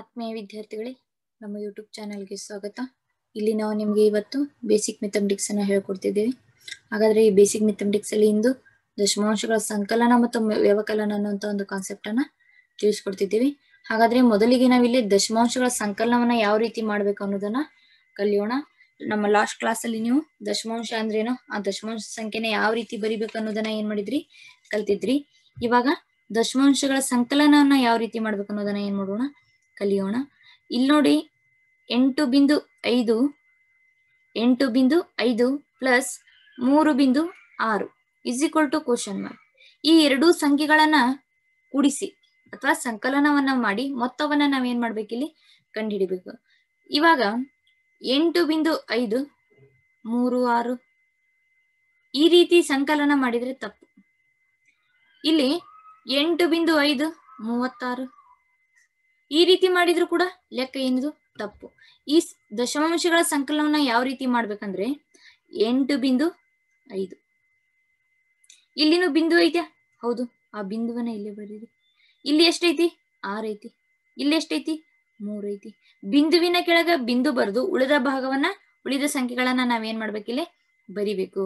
ಆತ್ಮೀಯ ವಿದ್ಯಾರ್ಥಿಗಳೇ ನಮ್ಮ ಯೂಟ್ಯೂಬ್ ಚಾನೆಲ್ಗೆ ಸ್ವಾಗತ ಇಲ್ಲಿ ನಾವು ನಿಮಗೆ ಇವತ್ತು ಬೇಸಿಕ್ ಮೆಥಮೆಟಿಕ್ಸ್ ಅನ್ನು ಹೇಳ್ಕೊಡ್ತಿದ್ದೇವೆ ಹಾಗಾದ್ರೆ ಈ ಬೇಸಿಕ್ ಮೆಥಮೆಟಿಕ್ಸ್ ಅಲ್ಲಿ ಇಂದು ದಶಮಾಂಶಗಳ ಸಂಕಲನ ಮತ್ತು ವ್ಯವಕಲನ ಅನ್ನುವಂತ ಒಂದು ಕಾನ್ಸೆಪ್ಟ್ ಅನ್ನ ತಿಳಿಸ್ಕೊಡ್ತಿದ್ದೀವಿ ಹಾಗಾದ್ರೆ ಮೊದಲಿಗೆ ನಾವಿಲ್ಲಿ ದಶಮಾಂಶಗಳ ಸಂಕಲನವನ್ನ ಯಾವ ರೀತಿ ಮಾಡ್ಬೇಕು ಅನ್ನೋದನ್ನ ಕಲಿಯೋಣ ನಮ್ಮ ಲಾಸ್ಟ್ ಕ್ಲಾಸ್ ಅಲ್ಲಿ ನೀವು ದಶಮಾಂಶ ಅಂದ್ರೇನು ಆ ದಶಮಾಂಶ ಸಂಖ್ಯೆನ ಯಾವ ರೀತಿ ಬರಿಬೇಕು ಅನ್ನೋದನ್ನ ಏನ್ ಮಾಡಿದ್ರಿ ಕಲ್ತಿದ್ರಿ ಇವಾಗ ದಶಮಾಂಶಗಳ ಸಂಕಲನವನ್ನ ಯಾವ ರೀತಿ ಮಾಡ್ಬೇಕು ಅನ್ನೋದನ್ನ ಏನ್ ಮಾಡೋಣ ಕಲಿಯೋಣ ಇಲ್ಲಿ ನೋಡಿ ಎಂಟು ಬಿಂದು ಐದು ಎಂಟು ಬಿಂದು ಐದು ಪ್ಲಸ್ ಮೂರು ಬಿಂದು ಆರು is equal to question mark ಈ ಎರಡು ಸಂಖ್ಯೆಗಳನ್ನ ಕೂಡಿಸಿ ಅಥವಾ ಸಂಕಲನವನ್ನ ಮಾಡಿ ಮೊತ್ತವನ್ನ ನಾವೇನ್ ಮಾಡ್ಬೇಕು ಮಾಡ್ಬೇಕಿಲ್ಲಿ ಕಂಡುಹಿಡಿಬೇಕು ಇವಾಗ ಎಂಟು ಬಿಂದು ಐದು ಮೂರು ಆರು ಈ ರೀತಿ ಸಂಕಲನ ಮಾಡಿದ್ರೆ ತಪ್ಪು ಇಲ್ಲಿ ಎಂಟು ಬಿಂದು ಐದು ಮೂವತ್ತಾರು ಈ ರೀತಿ ಮಾಡಿದ್ರು ಕೂಡ ಲೆಕ್ಕ ಏನಿದು ತಪ್ಪು ಈ ದಶಮಾಂಶಗಳ ಸಂಕಲನವನ್ನ ಯಾವ ರೀತಿ ಮಾಡ್ಬೇಕಂದ್ರೆ ಎಂಟು ಬಿಂದು ಐದು ಇಲ್ಲಿನೂ ಬಿಂದು ಐತೆ ಹೌದು ಆ ಬಿಂದುವನ್ನ ಇಲ್ಲೇ ಬರೀರಿ ಇಲ್ಲಿ ಎಷ್ಟೈತಿ ಐತಿ ಇಲ್ಲಿ ಎಷ್ಟೈತಿ ಮೂರೈತಿ ಬಿಂದುವಿನ ಕೆಳಗ ಬಿಂದು ಬರೆದು ಉಳಿದ ಭಾಗವನ್ನ ಉಳಿದ ಸಂಖ್ಯೆಗಳನ್ನ ನಾವೇನ್ ಮಾಡ್ಬೇಕಿಲ್ಲೇ ಬರಿಬೇಕು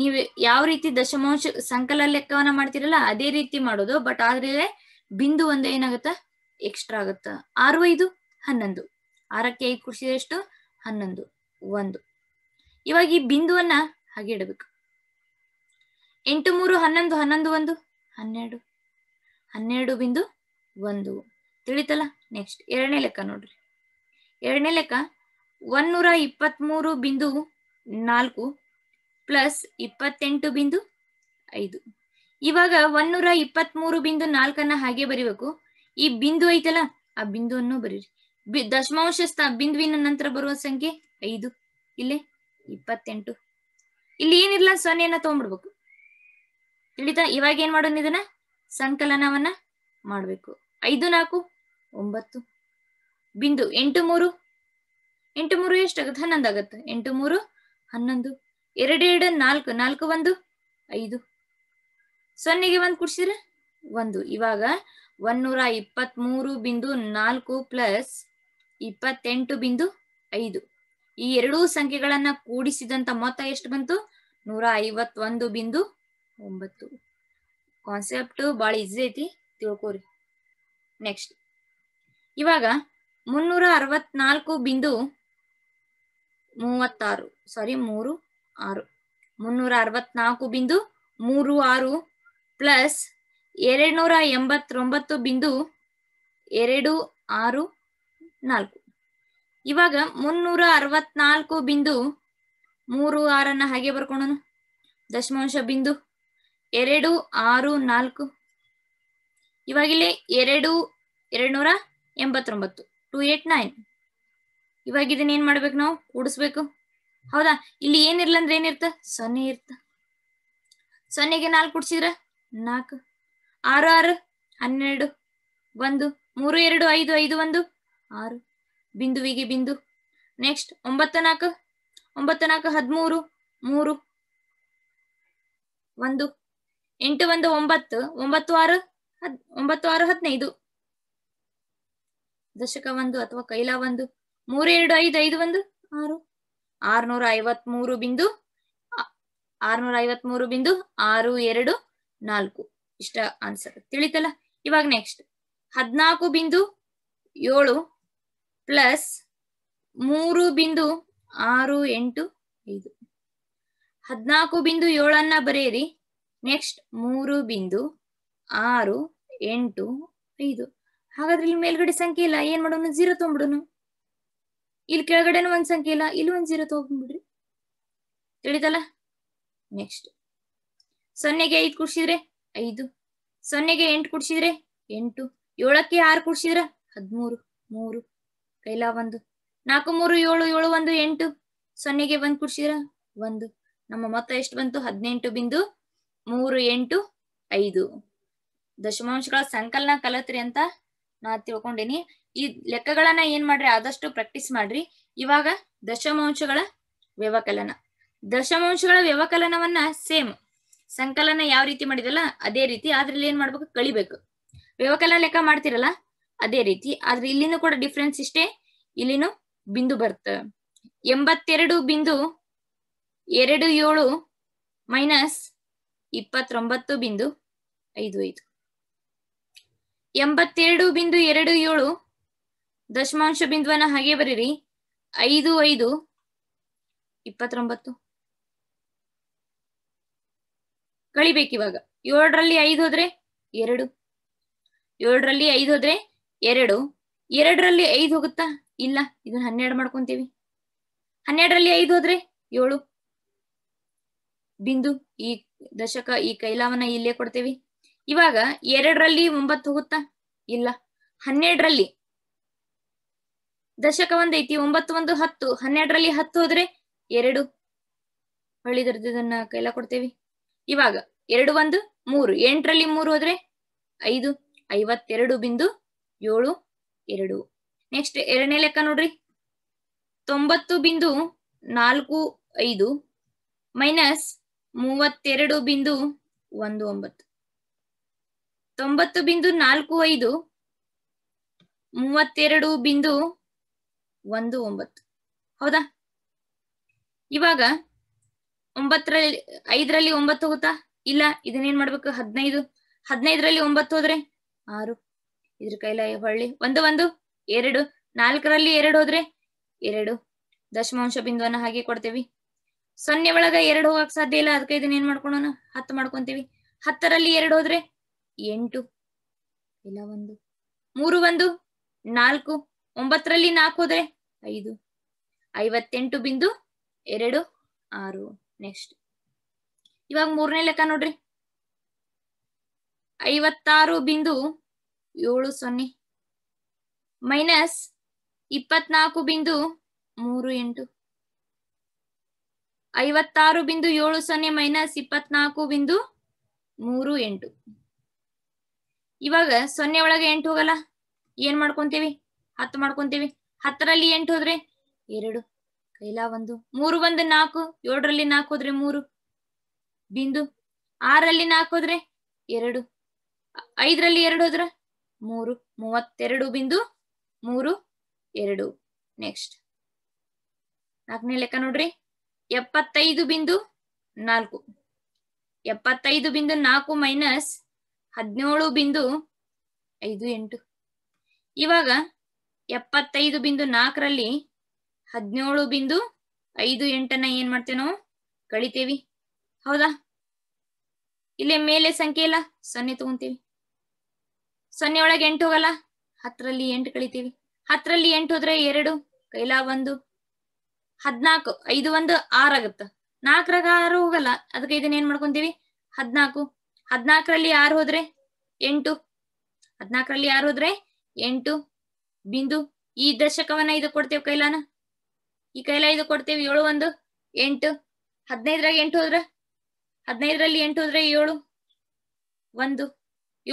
ನೀವು ಯಾವ ರೀತಿ ದಶಮಾಂಶ ಸಂಕಲ ಲೆಕ್ಕವನ್ನ ಮಾಡ್ತೀರಲ್ಲ ಅದೇ ರೀತಿ ಮಾಡೋದು ಬಟ್ ಆದ್ರೆ ಬಿಂದು ಒಂದು ಏನಾಗುತ್ತಾ ಎಕ್ಸ್ಟ್ರಾ ಆಗುತ್ತ ಆರು ಐದು ಹನ್ನೊಂದು ಆರಕ್ಕೆ ಐದು ಕೂಡಿಸಿದ್ರೆ ಎಷ್ಟು ಹನ್ನೊಂದು ಒಂದು ಇವಾಗ ಈ ಬಿಂದುವನ್ನ ಹಾಗೆ ಇಡಬೇಕು ಎಂಟು ಮೂರು ಹನ್ನೊಂದು ಹನ್ನೊಂದು ಒಂದು ಹನ್ನೆರಡು ಹನ್ನೆರಡು ಬಿಂದು ಒಂದು ತಿಳಿತಲ್ಲ ನೆಕ್ಸ್ಟ್ ಎರಡನೇ ಲೆಕ್ಕ ನೋಡ್ರಿ ಎರಡನೇ ಲೆಕ್ಕ ಒಂದೂರ ಮೂರು ಬಿಂದು ನಾಲ್ಕು ಪ್ಲಸ್ ಇಪ್ಪತ್ತೆಂಟು ಬಿಂದು ಐದು ಇವಾಗ ಒಂದೂರ ಮೂರು ಬಿಂದು ನಾಲ್ಕನ್ನ ಹಾಗೆ ಬರಿಬೇಕು ಈ ಬಿಂದು ಐತಲ್ಲ ಆ ಬಿಂದುವನ್ನು ಬರೀರಿ ಬಿ ದಶಮಾಂಶ ಬಿಂದುವಿನ ನಂತರ ಬರುವ ಸಂಖ್ಯೆ ಐದು ಇಲ್ಲಿ ಇಪ್ಪತ್ತೆಂಟು ಇಲ್ಲಿ ಏನಿಲ್ಲ ಸೊನ್ನೆಯನ್ನ ತಗೊಂಡ್ಬಿಡ್ಬೇಕು ತಿಳಿತಾ ಇವಾಗ ಏನ್ ಮಾಡೋಣ ಇದನ್ನ ಸಂಕಲನವನ್ನ ಮಾಡ್ಬೇಕು ಐದು ನಾಲ್ಕು ಒಂಬತ್ತು ಬಿಂದು ಎಂಟು ಮೂರು ಎಂಟು ಮೂರು ಎಷ್ಟಾಗತ್ತೆ ಹನ್ನೊಂದು ಆಗತ್ತೆ ಎಂಟು ಮೂರು ಹನ್ನೊಂದು ಎರಡೆರಡು ನಾಲ್ಕು ನಾಲ್ಕು ಒಂದು ಐದು ಸೊನ್ನೆಗೆ ಒಂದು ಕುಡ್ಸಿದ್ರೆ ಒಂದು ಇವಾಗ ಒಂದೂರ ಇಪ್ಪತ್ತ್ ಮೂರು ಬಿಂದು ನಾಲ್ಕು ಪ್ಲಸ್ ಇಪ್ಪತ್ತೆಂಟು ಬಿಂದು ಐದು ಈ ಎರಡೂ ಸಂಖ್ಯೆಗಳನ್ನ ಕೂಡಿಸಿದಂತ ಮೊತ್ತ ಎಷ್ಟು ಬಂತು ನೂರ ಐವತ್ತೊಂದು ಬಿಂದು ಒಂಬತ್ತು ಕಾನ್ಸೆಪ್ಟ್ ಬಹಳ ಈಸಿ ಐತಿ ತಿಳ್ಕೋರಿ ನೆಕ್ಸ್ಟ್ ಇವಾಗ ಮುನ್ನೂರ ಅರವತ್ನಾಲ್ಕು ಬಿಂದು ಮೂವತ್ತಾರು ಸಾರಿ ಮೂರು ಆರು ಮುನ್ನೂರ ಅರವತ್ನಾಲ್ಕು ಬಿಂದು ಮೂರು ಆರು ಪ್ಲಸ್ ಎರಡ್ನೂರ ಎಂಬತ್ತೊಂಬತ್ತು ಬಿಂದು ಎರಡು ಆರು ನಾಲ್ಕು ಇವಾಗ ಮುನ್ನೂರ ಅರವತ್ನಾಲ್ಕು ಬಿಂದು ಮೂರು ಆರನ್ನ ಹಾಗೆ ಬರ್ಕೊಂಡನು ದಶಮಾಂಶ ಬಿಂದು ಎರಡು ಆರು ನಾಲ್ಕು ಇವಾಗಿಲ್ಲಿ ಎರಡು ಎರಡು ನೂರ ಎಂಬತ್ತೊಂಬತ್ತು ಟು ಏಟ್ ನೈನ್ ಇವಾಗ ಇದನ್ನ ಏನ್ ಮಾಡ್ಬೇಕು ನಾವು ಕೂಡಿಸ್ಬೇಕು ಹೌದಾ ಇಲ್ಲಿ ಏನಿರ್ಲಂದ್ರೆ ಏನಿರ್ತ ಸೊನ್ನೆ ಇರ್ತ ಸೊನ್ನೆಗೆ ನಾಲ್ಕು ಕುಡ್ಸಿದ್ರ ನಾಲ್ಕು ಆರು ಆರು ಹನ್ನೆರಡು ಒಂದು ಮೂರು ಎರಡು ಐದು ಐದು ಒಂದು ಆರು ಬಿಂದುವಿಗೆ ಬಿಂದು ನೆಕ್ಸ್ಟ್ ಒಂಬತ್ತು ನಾಲ್ಕು ಒಂಬತ್ತು ನಾಲ್ಕು ಹದಿಮೂರು ಮೂರು ಒಂದು ಎಂಟು ಒಂದು ಒಂಬತ್ತು ಒಂಬತ್ತು ಆರು ಹದ್ ಒಂಬತ್ತು ಆರು ಹದಿನೈದು ದಶಕ ಒಂದು ಅಥವಾ ಕೈಲ ಒಂದು ಮೂರು ಎರಡು ಐದು ಐದು ಒಂದು ಆರು ಆರುನೂರ ಐವತ್ಮೂರು ಬಿಂದು ಆರ್ನೂರ ಐವತ್ಮೂರು ಬಿಂದು ಆರು ಎರಡು ನಾಲ್ಕು ಇಷ್ಟ ಆನ್ಸರ್ ತಿಳಿತಲ್ಲ ಇವಾಗ ನೆಕ್ಸ್ಟ್ ಹದ್ನಾಲ್ಕು ಬಿಂದು ಏಳು ಪ್ಲಸ್ ಮೂರು ಬಿಂದು ಆರು ಎಂಟು ಐದು ಹದಿನಾಲ್ಕು ಬಿಂದು ಏಳನ್ನ ಬರೆಯಿರಿ ನೆಕ್ಸ್ಟ್ ಮೂರು ಬಿಂದು ಆರು ಎಂಟು ಐದು ಹಾಗಾದ್ರೆ ಇಲ್ಲಿ ಮೇಲ್ಗಡೆ ಸಂಖ್ಯೆ ಇಲ್ಲ ಏನ್ ಮಾಡೋಣ ಜೀರೋ ತೊಗೊಂಡ್ಬಿಡೋನು ಇಲ್ಲಿ ಕೆಳಗಡೆನು ಒಂದ್ ಸಂಖ್ಯೆ ಇಲ್ಲ ಇಲ್ಲಿ ಒಂದ್ ಜೀರೋ ತೊಗೊಂಡ್ಬಿಡ್ರಿ ತಿಳಿತಲ್ಲ ನೆಕ್ಸ್ಟ್ ಸೊನ್ನೆಗೆ ಐದು ಕೂಡಿಸಿದ್ರೆ ಐದು ಸೊನ್ನೆಗೆ ಎಂಟು ಕುಡ್ಸಿದ್ರೆ ಎಂಟು ಏಳಕ್ಕೆ ಆರು ಕುಡ್ಸಿದ್ರ ಹದ್ಮೂರು ಮೂರು ಕೈಲ ಒಂದು ನಾಲ್ಕು ಮೂರು ಏಳು ಏಳು ಒಂದು ಎಂಟು ಸೊನ್ನೆಗೆ ಒಂದ್ ಕುಡ್ಸಿದ್ರ ಒಂದು ನಮ್ಮ ಮೊತ್ತ ಎಷ್ಟು ಬಂತು ಹದಿನೆಂಟು ಬಿಂದು ಮೂರು ಎಂಟು ಐದು ದಶಮಾಂಶಗಳ ಸಂಕಲನ ಕಲತ್ರಿ ಅಂತ ನಾ ತಿಳ್ಕೊಂಡೇನಿ ಈ ಲೆಕ್ಕಗಳನ್ನ ಏನ್ ಮಾಡ್ರಿ ಆದಷ್ಟು ಪ್ರಾಕ್ಟೀಸ್ ಮಾಡ್ರಿ ಇವಾಗ ದಶಮಾಂಶಗಳ ವ್ಯವಕಲನ ದಶಮಾಂಶಗಳ ವ್ಯವಕಲನವನ್ನ ಸೇಮ್ ಸಂಕಲನ ಯಾವ ರೀತಿ ಮಾಡಿದಲ್ಲ ಅದೇ ರೀತಿ ಆದ್ರಲ್ಲಿ ಏನ್ ಮಾಡ್ಬೇಕು ಕಳಿಬೇಕು ವ್ಯವಕಲನ ಲೆಕ್ಕ ಮಾಡ್ತಿರಲ್ಲ ಅದೇ ರೀತಿ ಆದ್ರೆ ಇಲ್ಲಿನೂ ಕೂಡ ಡಿಫ್ರೆನ್ಸ್ ಇಷ್ಟೇ ಇಲ್ಲಿನೂ ಬಿಂದು ಬರ್ತ ಎಂಬತ್ತೆರಡು ಬಿಂದು ಎರಡು ಏಳು ಮೈನಸ್ ಇಪ್ಪತ್ತೊಂಬತ್ತು ಬಿಂದು ಐದು ಐದು ಎಂಬತ್ತೆರಡು ಬಿಂದು ಎರಡು ಏಳು ದಶಮಾಂಶ ಬಿಂದುವನ್ನ ಹಾಗೆ ಬರೀರಿ ಐದು ಐದು ಇಪ್ಪತ್ತೊಂಬತ್ತು ಇವಾಗ ಏಳರಲ್ಲಿ ಐದು ಹೋದ್ರೆ ಎರಡು ಏಳರಲ್ಲಿ ಐದು ಹೋದ್ರೆ ಎರಡು ಎರಡರಲ್ಲಿ ಐದು ಹೋಗುತ್ತಾ ಇಲ್ಲ ಇದನ್ನ ಹನ್ನೆರಡು ಮಾಡ್ಕೊಂತೀವಿ ಹನ್ನೆರಡರಲ್ಲಿ ಐದು ಹೋದ್ರೆ ಏಳು ಬಿಂದು ಈ ದಶಕ ಈ ಕೈಲಾವನ್ನ ಇಲ್ಲೇ ಕೊಡ್ತೇವಿ ಇವಾಗ ಎರಡರಲ್ಲಿ ಒಂಬತ್ತು ಹೋಗುತ್ತಾ ಇಲ್ಲ ಹನ್ನೆರಡರಲ್ಲಿ ದಶಕ ಒಂದೈತಿ ಒಂಬತ್ತು ಒಂದು ಹತ್ತು ಹನ್ನೆರಡರಲ್ಲಿ ಹತ್ತು ಹೋದ್ರೆ ಎರಡು ಹೊಳಿದ್ರದನ್ನ ಕೈಲಾ ಕೊಡ್ತೇವಿ ಇವಾಗ ಎರಡು ಒಂದು ಮೂರು ಎಂಟರಲ್ಲಿ ಮೂರು ಹೋದ್ರೆ ಐದು ಐವತ್ತೆರಡು ಬಿಂದು ಏಳು ಎರಡು ನೆಕ್ಸ್ಟ್ ಎರಡನೇ ಲೆಕ್ಕ ನೋಡ್ರಿ ತೊಂಬತ್ತು ಬಿಂದು ನಾಲ್ಕು ಐದು ಮೈನಸ್ ಮೂವತ್ತೆರಡು ಬಿಂದು ಒಂದು ಒಂಬತ್ತು ತೊಂಬತ್ತು ಬಿಂದು ನಾಲ್ಕು ಐದು ಮೂವತ್ತೆರಡು ಬಿಂದು ಒಂದು ಒಂಬತ್ತು ಹೌದಾ ಇವಾಗ ಒಂಬತ್ತರಲ್ಲಿ ಐದರಲ್ಲಿ ಒಂಬತ್ತು ಹೋಗುತ್ತಾ ಇಲ್ಲ ಇದನ್ನೇನ್ ಮಾಡ್ಬೇಕು ಹದಿನೈದು ಹದಿನೈದರಲ್ಲಿ ಒಂಬತ್ತು ಹೋದ್ರೆ ಆರು ಇದ್ರ ಕೈಲ ಹೊಳ್ಳಿ ಒಂದು ಒಂದು ಎರಡು ನಾಲ್ಕರಲ್ಲಿ ಎರಡು ಹೋದ್ರೆ ಎರಡು ದಶಮಾಂಶ ಬಿಂದುವನ್ನ ಹಾಗೆ ಕೊಡ್ತೇವಿ ಸೊನ್ನೆ ಒಳಗ ಎರಡು ಹೋಗಕ್ ಸಾಧ್ಯ ಇಲ್ಲ ಅದಕ್ಕೆ ಇದನ್ನ ಏನ್ ಮಾಡ್ಕೊಳೋಣ ಹತ್ತು ಮಾಡ್ಕೊಂತೀವಿ ಹತ್ತರಲ್ಲಿ ಎರಡು ಹೋದ್ರೆ ಎಂಟು ಇಲ್ಲ ಒಂದು ಮೂರು ಒಂದು ನಾಲ್ಕು ಒಂಬತ್ತರಲ್ಲಿ ನಾಲ್ಕು ಹೋದ್ರೆ ಐದು ಐವತ್ತೆಂಟು ಬಿಂದು ಎರಡು ಆರು ನೆಕ್ಸ್ಟ್ ಇವಾಗ ಮೂರನೇ ಲೆಕ್ಕ ನೋಡ್ರಿ ಐವತ್ತಾರು ಬಿಂದು ಏಳು ಸೊನ್ನೆ ಮೈನಸ್ ಇಪ್ಪತ್ನಾಲ್ಕು ಬಿಂದು ಮೂರು ಎಂಟು ಐವತ್ತಾರು ಬಿಂದು ಏಳು ಸೊನ್ನೆ ಮೈನಸ್ ಇಪ್ಪತ್ನಾಲ್ಕು ಬಿಂದು ಮೂರು ಎಂಟು ಇವಾಗ ಸೊನ್ನೆ ಒಳಗೆ ಎಂಟು ಹೋಗಲ್ಲ ಏನ್ ಮಾಡ್ಕೊಂತೀವಿ ಹತ್ತು ಮಾಡ್ಕೊಂತೀವಿ ಹತ್ತರಲ್ಲಿ ಎಂಟು ಹೋದ್ರೆ ಎರಡು ಕೈಲಾ ಒಂದು ಮೂರು ಒಂದು ನಾಲ್ಕು ಏಳರಲ್ಲಿ ನಾಲ್ಕು ಹೋದ್ರೆ ಮೂರು ಬಿಂದು ಆರಲ್ಲಿ ನಾಲ್ಕು ಹೋದ್ರೆ ಎರಡು ಐದರಲ್ಲಿ ಎರಡು ಹೋದ್ರ ಮೂರು ಮೂವತ್ತೆರಡು ಬಿಂದು ಮೂರು ಎರಡು ನೆಕ್ಸ್ಟ್ ನಾಲ್ಕನೇ ಲೆಕ್ಕ ನೋಡ್ರಿ ಎಪ್ಪತ್ತೈದು ಬಿಂದು ನಾಲ್ಕು ಎಪ್ಪತ್ತೈದು ಬಿಂದು ನಾಲ್ಕು ಮೈನಸ್ ಹದಿನೇಳು ಬಿಂದು ಐದು ಎಂಟು ಇವಾಗ ಎಪ್ಪತ್ತೈದು ಬಿಂದು ನಾಲ್ಕರಲ್ಲಿ ಹದಿನೇಳು ಬಿಂದು ಐದು ಎಂಟನ್ನ ಏನ್ ಮಾಡ್ತೇವೆ ನಾವು ಕಳಿತೇವಿ ಹೌದಾ ಇಲ್ಲೇ ಮೇಲೆ ಸಂಖ್ಯೆ ಇಲ್ಲ ಸೊನ್ನೆ ತಗೊಂತೀವಿ ಸೊನ್ನೆ ಒಳಗೆ ಎಂಟು ಹೋಗಲ್ಲ ಹತ್ತರಲ್ಲಿ ಎಂಟು ಕಳಿತೀವಿ ಹತ್ತರಲ್ಲಿ ಎಂಟು ಹೋದ್ರೆ ಎರಡು ಕೈಲ ಒಂದು ಹದ್ನಾಕು ಐದು ಒಂದು ಆರಾಗತ್ತ ನಾಲ್ಕರಾಗ ಆರು ಹೋಗಲ್ಲ ಅದಕ್ಕೆ ಇದನ್ನ ಏನ್ ಮಾಡ್ಕೊಂತೀವಿ ಹದ್ನಾಲ್ಕು ಹದ್ನಾಕರಲ್ಲಿ ಆರು ಹೋದ್ರೆ ಎಂಟು ಹದ್ನಾಕರಲ್ಲಿ ಆರು ಹೋದ್ರೆ ಎಂಟು ಬಿಂದು ಈ ದಶಕವನ್ನ ಇದು ಕೊಡ್ತೇವೆ ಕೈಲಾನ ಈ ಕೈಲ ಐದು ಕೊಡ್ತೇವೆ ಏಳು ಒಂದು ಎಂಟು ಹದಿನೈದ್ರಾಗ ಎಂಟು ಹೋದ್ರ ಹದಿನೈದರಲ್ಲಿ ಎಂಟು ಹೋದ್ರೆ ಏಳು ಒಂದು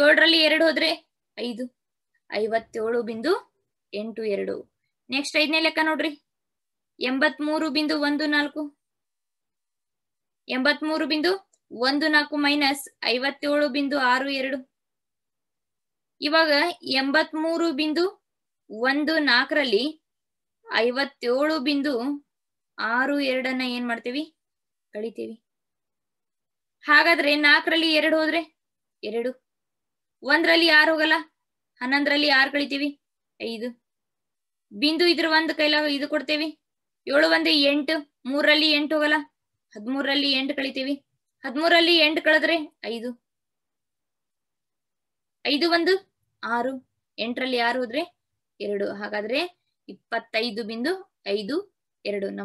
ಏಳರಲ್ಲಿ ಎರಡು ಹೋದ್ರೆ ಐದು ಐವತ್ತೇಳು ಬಿಂದು ಎಂಟು ಎರಡು ನೆಕ್ಸ್ಟ್ ಐದನೇ ಲೆಕ್ಕ ನೋಡ್ರಿ ಎಂಬತ್ ಮೂರು ಬಿಂದು ಒಂದು ನಾಲ್ಕು ಎಂಬತ್ ಮೂರು ಬಿಂದು ಒಂದು ನಾಲ್ಕು ಮೈನಸ್ ಐವತ್ತೇಳು ಬಿಂದು ಆರು ಎರಡು ಇವಾಗ ಎಂಬತ್ ಮೂರು ಬಿಂದು ಒಂದು ನಾಲ್ಕರಲ್ಲಿ ಐವತ್ತೇಳು ಬಿಂದು ಆರು ಎರಡನ್ನ ಏನ್ ಮಾಡ್ತೀವಿ ಕಳಿತೀವಿ ಹಾಗಾದ್ರೆ ನಾಲ್ಕರಲ್ಲಿ ಎರಡು ಹೋದ್ರೆ ಎರಡು ಒಂದ್ರಲ್ಲಿ ಯಾರು ಹೋಗಲ್ಲ ಹನ್ನೊಂದರಲ್ಲಿ ಯಾರು ಕಳಿತೀವಿ ಐದು ಬಿಂದು ಇದ್ರ ಒಂದು ಕೈಲ ಇದು ಕೊಡ್ತೇವಿ ಏಳು ಒಂದು ಎಂಟು ಮೂರಲ್ಲಿ ಎಂಟು ಹೋಗಲ್ಲ ಹದ್ಮೂರಲ್ಲಿ ಎಂಟು ಕಳಿತೀವಿ ಹದ್ಮೂರಲ್ಲಿ ಎಂಟು ಕಳೆದ್ರೆ ಐದು ಐದು ಒಂದು ಆರು ಎಂಟರಲ್ಲಿ ಯಾರು ಹೋದ್ರೆ ಎರಡು ಹಾಗಾದ್ರೆ ಇಪ್ಪತ್ತೈದು ಬಿಂದು ಐದು ಎರಡು ನಮ್ಮ